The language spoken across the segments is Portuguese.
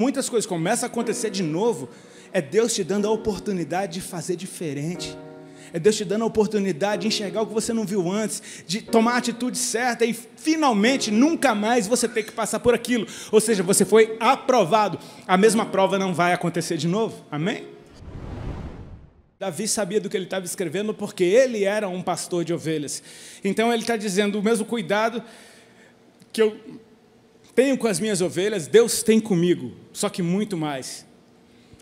muitas coisas começam a acontecer de novo, é Deus te dando a oportunidade de fazer diferente. É Deus te dando a oportunidade de enxergar o que você não viu antes, de tomar a atitude certa e finalmente nunca mais você ter que passar por aquilo. Ou seja, você foi aprovado. A mesma prova não vai acontecer de novo. Amém? Davi sabia do que ele estava escrevendo porque ele era um pastor de ovelhas. Então ele está dizendo o mesmo cuidado que eu tenho com as minhas ovelhas, Deus tem comigo, só que muito mais.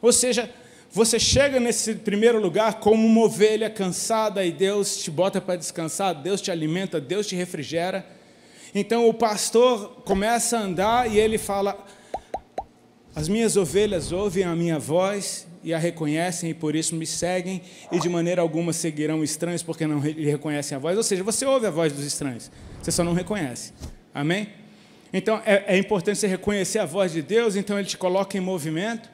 Ou seja, você chega nesse primeiro lugar como uma ovelha cansada e Deus te bota para descansar, Deus te alimenta, Deus te refrigera. Então o pastor começa a andar e ele fala: As minhas ovelhas ouvem a minha voz e a reconhecem e por isso me seguem, e de maneira alguma seguirão estranhos porque não lhe reconhecem a voz. Ou seja, você ouve a voz dos estranhos, você só não reconhece. Amém? Então é, é importante você reconhecer a voz de Deus, então ele te coloca em movimento.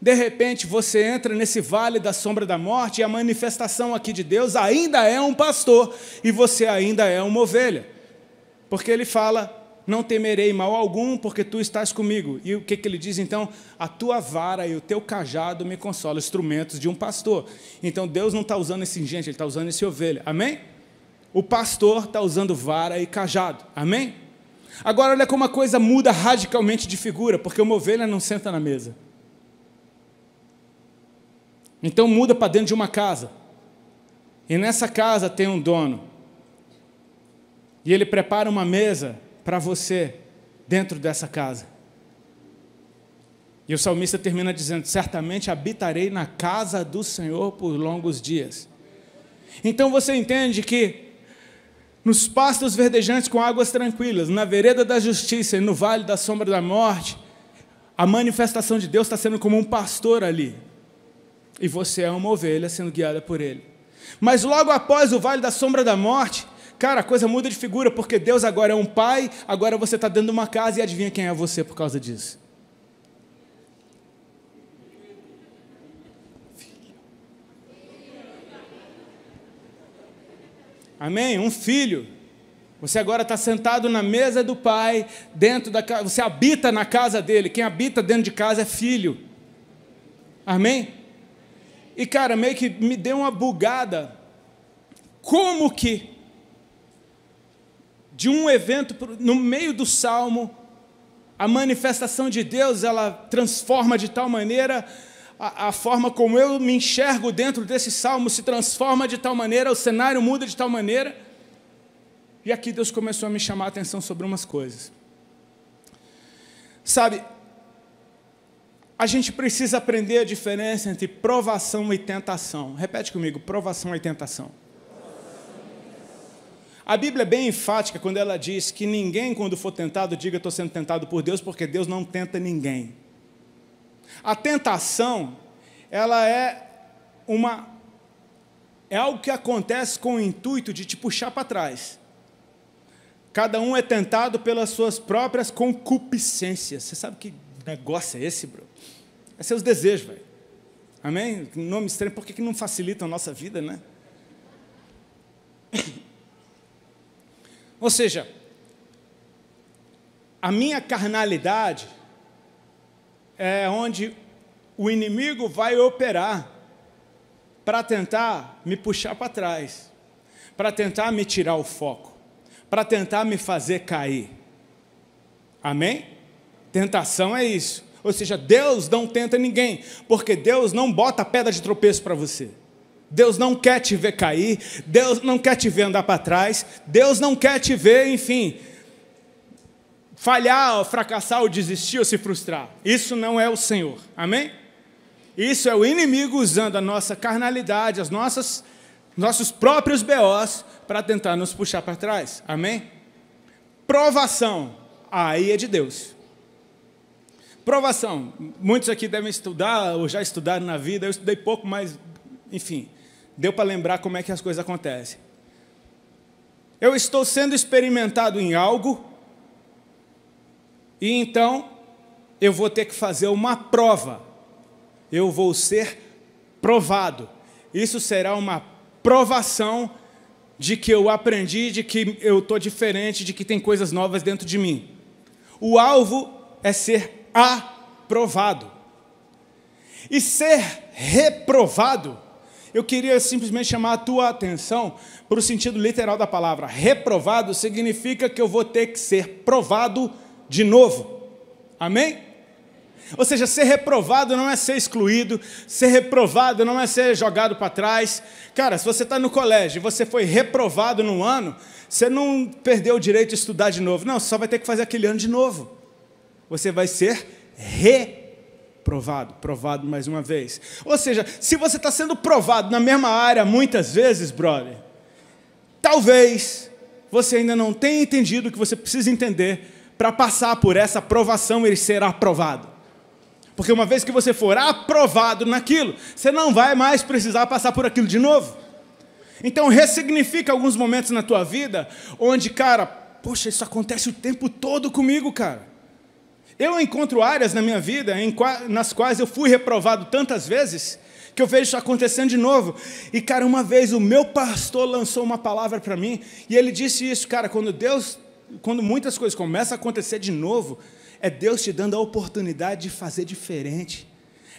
De repente você entra nesse vale da sombra da morte e a manifestação aqui de Deus ainda é um pastor e você ainda é uma ovelha. Porque ele fala: Não temerei mal algum, porque tu estás comigo. E o que, que ele diz então? A tua vara e o teu cajado me consolam, instrumentos de um pastor. Então Deus não está usando esse ingente, ele está usando esse ovelha. Amém? O pastor está usando vara e cajado. Amém? Agora, olha como a coisa muda radicalmente de figura, porque uma ovelha não senta na mesa. Então, muda para dentro de uma casa. E nessa casa tem um dono. E ele prepara uma mesa para você dentro dessa casa. E o salmista termina dizendo: Certamente habitarei na casa do Senhor por longos dias. Então você entende que nos pastos verdejantes com águas tranquilas, na vereda da justiça e no vale da sombra da morte, a manifestação de Deus está sendo como um pastor ali. E você é uma ovelha sendo guiada por ele. Mas logo após o vale da sombra da morte, cara, a coisa muda de figura, porque Deus agora é um pai, agora você está dentro de uma casa e adivinha quem é você por causa disso? Amém? Um filho. Você agora está sentado na mesa do Pai, dentro da casa. Você habita na casa dele. Quem habita dentro de casa é filho. Amém? E cara, meio que me deu uma bugada. Como que de um evento no meio do salmo a manifestação de Deus ela transforma de tal maneira a, a forma como eu me enxergo dentro desse salmo se transforma de tal maneira, o cenário muda de tal maneira. E aqui Deus começou a me chamar a atenção sobre umas coisas. Sabe, a gente precisa aprender a diferença entre provação e tentação. Repete comigo: provação e tentação. A Bíblia é bem enfática quando ela diz que ninguém, quando for tentado, diga estou sendo tentado por Deus, porque Deus não tenta ninguém. A tentação, ela é uma é algo que acontece com o intuito de te puxar para trás. Cada um é tentado pelas suas próprias concupiscências. Você sabe que negócio é esse, bro? É seus desejos, velho. Amém? Nome estranho, por que, que não facilitam a nossa vida, né? Ou seja, a minha carnalidade é, onde o inimigo vai operar para tentar me puxar para trás, para tentar me tirar o foco, para tentar me fazer cair. Amém? Tentação é isso. Ou seja, Deus não tenta ninguém, porque Deus não bota pedra de tropeço para você. Deus não quer te ver cair, Deus não quer te ver andar para trás, Deus não quer te ver, enfim, falhar, ou fracassar, ou desistir, ou se frustrar. Isso não é o Senhor. Amém? Isso é o inimigo usando a nossa carnalidade, as nossas nossos próprios BOs para tentar nos puxar para trás. Amém? Provação. Aí é de Deus. Provação. Muitos aqui devem estudar ou já estudaram na vida. Eu estudei pouco, mas enfim, deu para lembrar como é que as coisas acontecem. Eu estou sendo experimentado em algo e então eu vou ter que fazer uma prova. Eu vou ser provado. Isso será uma provação de que eu aprendi, de que eu estou diferente, de que tem coisas novas dentro de mim. O alvo é ser aprovado. E ser reprovado, eu queria simplesmente chamar a tua atenção para o sentido literal da palavra. Reprovado significa que eu vou ter que ser provado de novo. Amém? Ou seja, ser reprovado não é ser excluído, ser reprovado não é ser jogado para trás. Cara, se você está no colégio e você foi reprovado num ano, você não perdeu o direito de estudar de novo. Não, você só vai ter que fazer aquele ano de novo. Você vai ser reprovado, provado mais uma vez. Ou seja, se você está sendo provado na mesma área muitas vezes, brother, talvez você ainda não tenha entendido o que você precisa entender para passar por essa aprovação, ele será aprovado. Porque uma vez que você for aprovado naquilo, você não vai mais precisar passar por aquilo de novo. Então ressignifica alguns momentos na tua vida onde, cara, poxa, isso acontece o tempo todo comigo, cara. Eu encontro áreas na minha vida em, nas quais eu fui reprovado tantas vezes que eu vejo isso acontecendo de novo. E, cara, uma vez o meu pastor lançou uma palavra para mim e ele disse isso, cara, quando Deus quando muitas coisas começam a acontecer de novo, é Deus te dando a oportunidade de fazer diferente.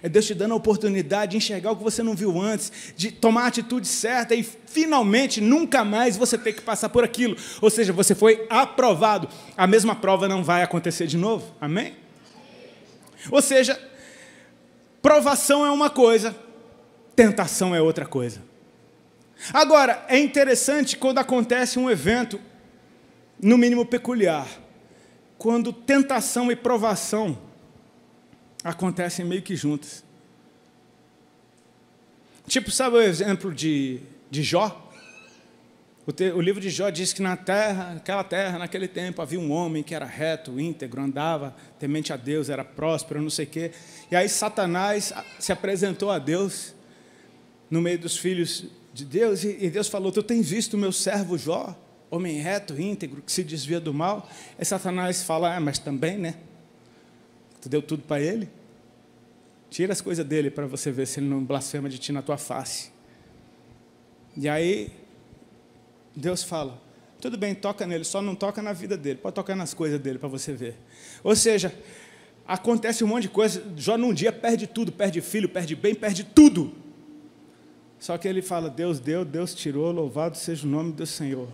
É Deus te dando a oportunidade de enxergar o que você não viu antes, de tomar a atitude certa e finalmente nunca mais você ter que passar por aquilo. Ou seja, você foi aprovado. A mesma prova não vai acontecer de novo. Amém? Ou seja, provação é uma coisa, tentação é outra coisa. Agora, é interessante quando acontece um evento no mínimo peculiar, quando tentação e provação acontecem meio que juntas. Tipo, sabe o exemplo de, de Jó? O, te, o, livro de Jó diz que na terra, naquela terra, naquele tempo, havia um homem que era reto, íntegro, andava temente a Deus, era próspero, não sei o quê. E aí Satanás se apresentou a Deus no meio dos filhos de Deus, e, e Deus falou: Tu tens visto o meu servo Jó? homem reto, íntegro, que se desvia do mal. E Satanás fala: ah, mas também, né? Tu deu tudo para ele? Tira as coisas dele para você ver se ele não blasfema de ti na tua face. E aí, Deus fala: tudo bem, toca nele, só não toca na vida dele, pode tocar nas coisas dele para você ver. Ou seja, acontece um monte de coisa, Jó num dia perde tudo, perde filho, perde bem, perde tudo. Só que ele fala: Deus deu, Deus tirou, louvado seja o nome do Senhor.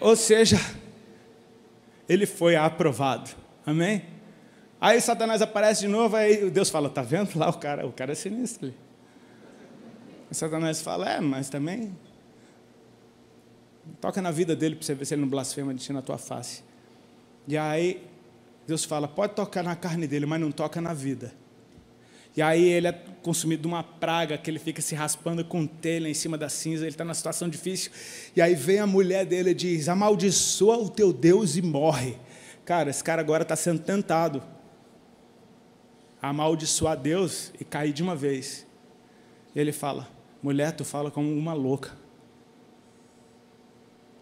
Ou seja, ele foi aprovado. Amém? Aí Satanás aparece de novo, aí Deus fala: "Tá vendo lá o cara? O cara é sinistro ali." E Satanás fala: "É, mas também toca na vida dele para você ver se ele não blasfema de ti na tua face." E aí Deus fala: "Pode tocar na carne dele, mas não toca na vida." E aí ele é consumido de uma praga, que ele fica se raspando com telha em cima da cinza, ele está numa situação difícil. E aí vem a mulher dele e diz: Amaldiçoa o teu Deus e morre. Cara, esse cara agora está sendo tentado amaldiçoar Deus e cair de uma vez. E ele fala: Mulher, tu fala como uma louca.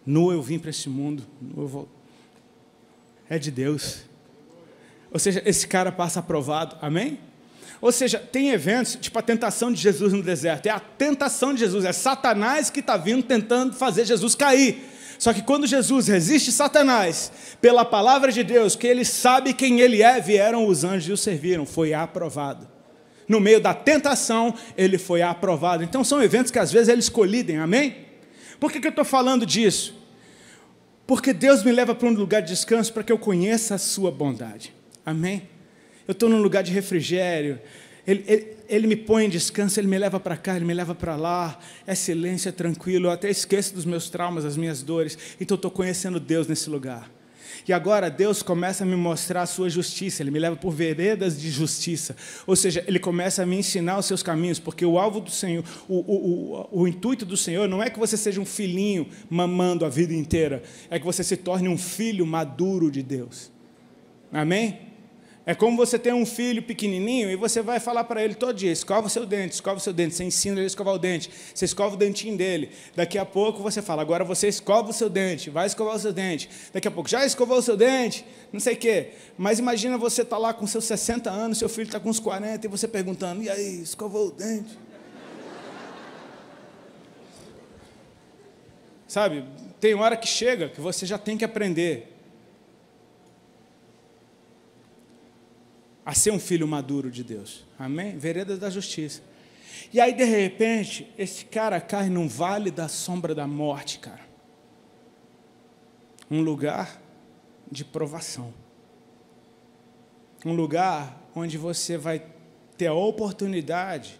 Nu eu vim para este mundo, nu eu vou. É de Deus. Ou seja, esse cara passa aprovado, amém? Ou seja, tem eventos, tipo a tentação de Jesus no deserto. É a tentação de Jesus, é Satanás que está vindo tentando fazer Jesus cair. Só que quando Jesus resiste Satanás, pela palavra de Deus, que ele sabe quem ele é, vieram os anjos e o serviram. Foi aprovado. No meio da tentação, ele foi aprovado. Então são eventos que às vezes eles colidem, amém? Por que, que eu estou falando disso? Porque Deus me leva para um lugar de descanso para que eu conheça a sua bondade. Amém? eu estou num lugar de refrigério, ele, ele, ele, me põe em descanso, ele me leva para cá, ele me leva para lá. É silêncio, é tranquilo. Eu até esqueço dos meus traumas, das minhas dores. Então estou conhecendo Deus nesse lugar. E agora Deus começa a me mostrar a sua justiça, Ele me leva por veredas de justiça. Ou seja, Ele começa a me ensinar os seus caminhos, porque o alvo do Senhor, o, o, o, o intuito do Senhor não é que você seja um filhinho mamando a vida inteira, é que você se torne um filho maduro de Deus. Amém? É como você tem um filho pequenininho e você vai falar para ele todo dia: escova o seu dente, escova o seu dente. Você ensina ele a escovar o dente, você escova o dentinho dele. Daqui a pouco você fala: agora você escova o seu dente, vai escovar o seu dente. Daqui a pouco já escovou o seu dente, não sei o quê. Mas imagina você estar tá lá com seus 60 anos, seu filho está com uns 40 e você perguntando: e aí, escovou o dente? Sabe, tem hora que chega que você já tem que aprender a ser um filho maduro de Deus. Amém? Vereda da justiça. E aí, de repente, esse cara cai num vale da sombra da morte, cara. Um lugar de provação. Um lugar onde você vai ter a oportunidade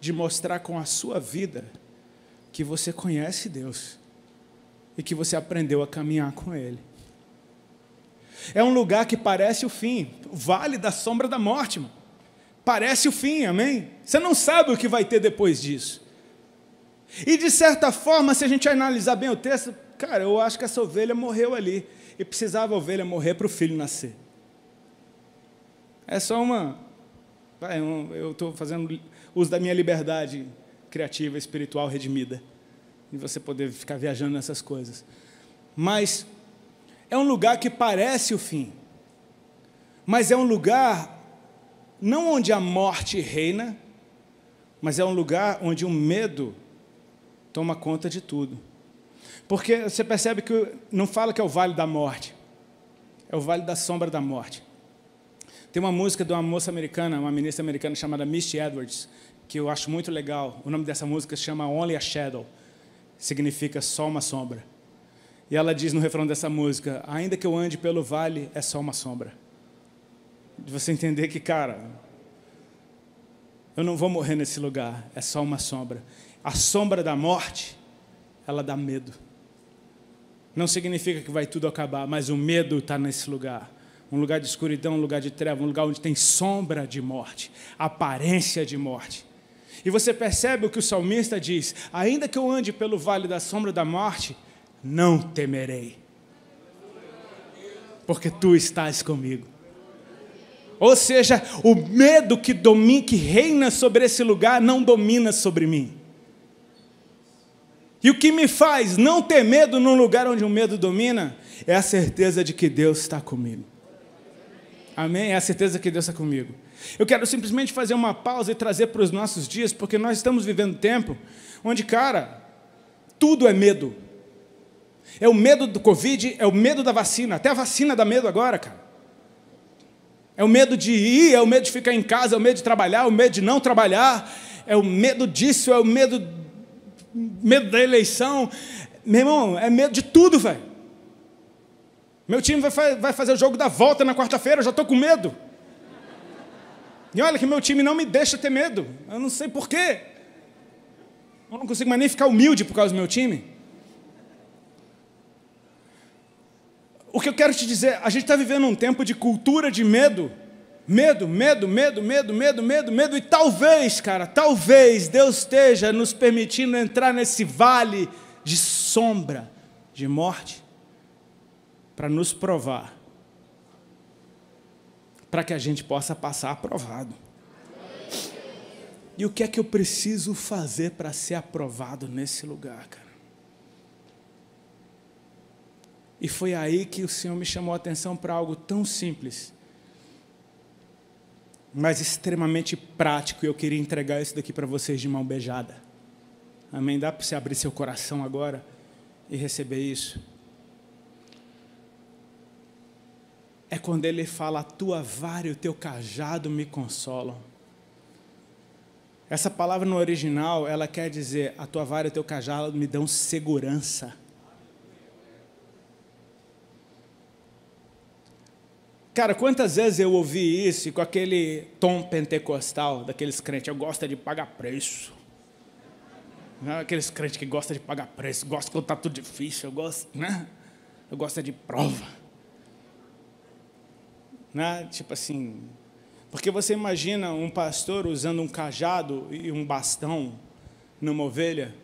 de mostrar com a sua vida que você conhece Deus e que você aprendeu a caminhar com Ele. É um lugar que parece o fim. Vale da sombra da morte, mano. Parece o fim, amém? Você não sabe o que vai ter depois disso. E de certa forma, se a gente analisar bem o texto, cara, eu acho que essa ovelha morreu ali. E precisava a ovelha morrer para o filho nascer. É só uma. Eu estou fazendo uso da minha liberdade criativa, espiritual, redimida. E você poder ficar viajando nessas coisas. Mas é um lugar que parece o fim, mas é um lugar não onde a morte reina, mas é um lugar onde o medo toma conta de tudo. Porque você percebe que não fala que é o vale da morte, é o vale da sombra da morte. Tem uma música de uma moça americana, uma ministra americana chamada Misty Edwards, que eu acho muito legal. O nome dessa música se chama Only a Shadow, significa só uma sombra. E ela diz no refrão dessa música: Ainda que eu ande pelo vale, é só uma sombra. De você entender que, cara, eu não vou morrer nesse lugar, é só uma sombra. A sombra da morte, ela dá medo. Não significa que vai tudo acabar, mas o medo está nesse lugar. Um lugar de escuridão, um lugar de treva, um lugar onde tem sombra de morte, aparência de morte. E você percebe o que o salmista diz: ainda que eu ande pelo vale da sombra da morte, não temerei, porque tu estás comigo. Ou seja, o medo que domina, que reina sobre esse lugar, não domina sobre mim. E o que me faz não ter medo num lugar onde o medo domina é a certeza de que Deus está comigo. Amém? É a certeza que Deus está comigo. Eu quero simplesmente fazer uma pausa e trazer para os nossos dias, porque nós estamos vivendo um tempo onde, cara, tudo é medo. É o medo do Covid, é o medo da vacina. Até a vacina dá medo agora, cara. É o medo de ir, é o medo de ficar em casa, é o medo de trabalhar, é o medo de não trabalhar, é o medo disso, é o medo, medo da eleição. Meu irmão, é medo de tudo, velho. Meu time vai, vai fazer o jogo da volta na quarta-feira, eu já estou com medo. E olha que meu time não me deixa ter medo. Eu não sei porquê. Eu não consigo mais nem ficar humilde por causa do meu time. O que eu quero te dizer, a gente está vivendo um tempo de cultura de medo. Medo, medo, medo, medo, medo, medo, medo. E talvez, cara, talvez Deus esteja nos permitindo entrar nesse vale de sombra, de morte, para nos provar. Para que a gente possa passar aprovado. E o que é que eu preciso fazer para ser aprovado nesse lugar, cara? E foi aí que o Senhor me chamou a atenção para algo tão simples, mas extremamente prático, e eu queria entregar isso daqui para vocês de mão beijada. Amém? Dá para você abrir seu coração agora e receber isso? É quando ele fala: A tua vara e o teu cajado me consolam. Essa palavra no original, ela quer dizer: A tua vara e o teu cajado me dão segurança Cara, quantas vezes eu ouvi isso com aquele tom pentecostal daqueles crentes, eu gosto é de pagar preço. Não, aqueles crentes que gostam de pagar preço, gostam quando está tudo difícil, eu gosto, né? Eu gosto é de prova. Né? Tipo assim, porque você imagina um pastor usando um cajado e um bastão numa ovelha?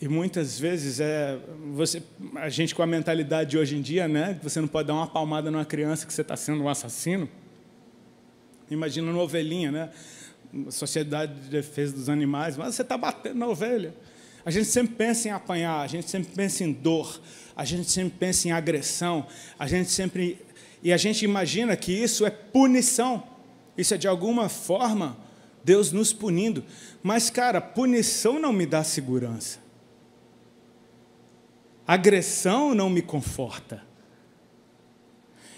E muitas vezes é você, a gente com a mentalidade de hoje em dia, né? Você não pode dar uma palmada numa criança que você está sendo um assassino. Imagina uma ovelhinha, né? Sociedade de Defesa dos Animais, mas você está batendo na ovelha. A gente sempre pensa em apanhar, a gente sempre pensa em dor, a gente sempre pensa em agressão, a gente sempre e a gente imagina que isso é punição. Isso é de alguma forma Deus nos punindo. Mas cara, punição não me dá segurança agressão não me conforta.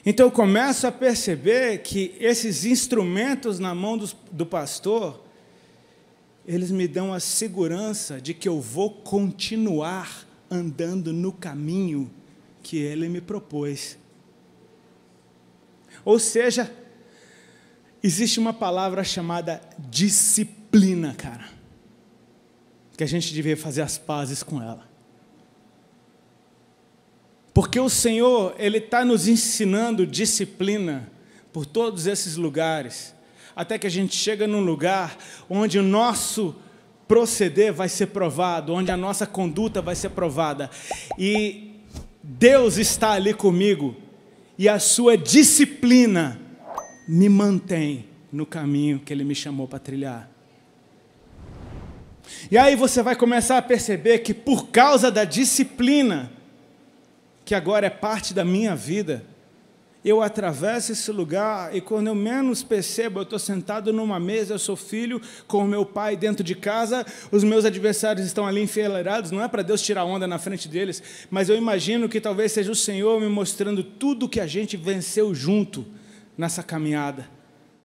Então eu começo a perceber que esses instrumentos na mão do, do pastor, eles me dão a segurança de que eu vou continuar andando no caminho que ele me propôs. Ou seja, existe uma palavra chamada disciplina, cara, que a gente deveria fazer as pazes com ela. Porque o Senhor, Ele está nos ensinando disciplina por todos esses lugares, até que a gente chega num lugar onde o nosso proceder vai ser provado, onde a nossa conduta vai ser provada. E Deus está ali comigo, e a sua disciplina me mantém no caminho que Ele me chamou para trilhar. E aí você vai começar a perceber que por causa da disciplina, que agora é parte da minha vida, eu atravesso esse lugar e quando eu menos percebo, eu estou sentado numa mesa, eu sou filho com o meu pai dentro de casa, os meus adversários estão ali enfileirados, não é para Deus tirar onda na frente deles, mas eu imagino que talvez seja o Senhor me mostrando tudo que a gente venceu junto nessa caminhada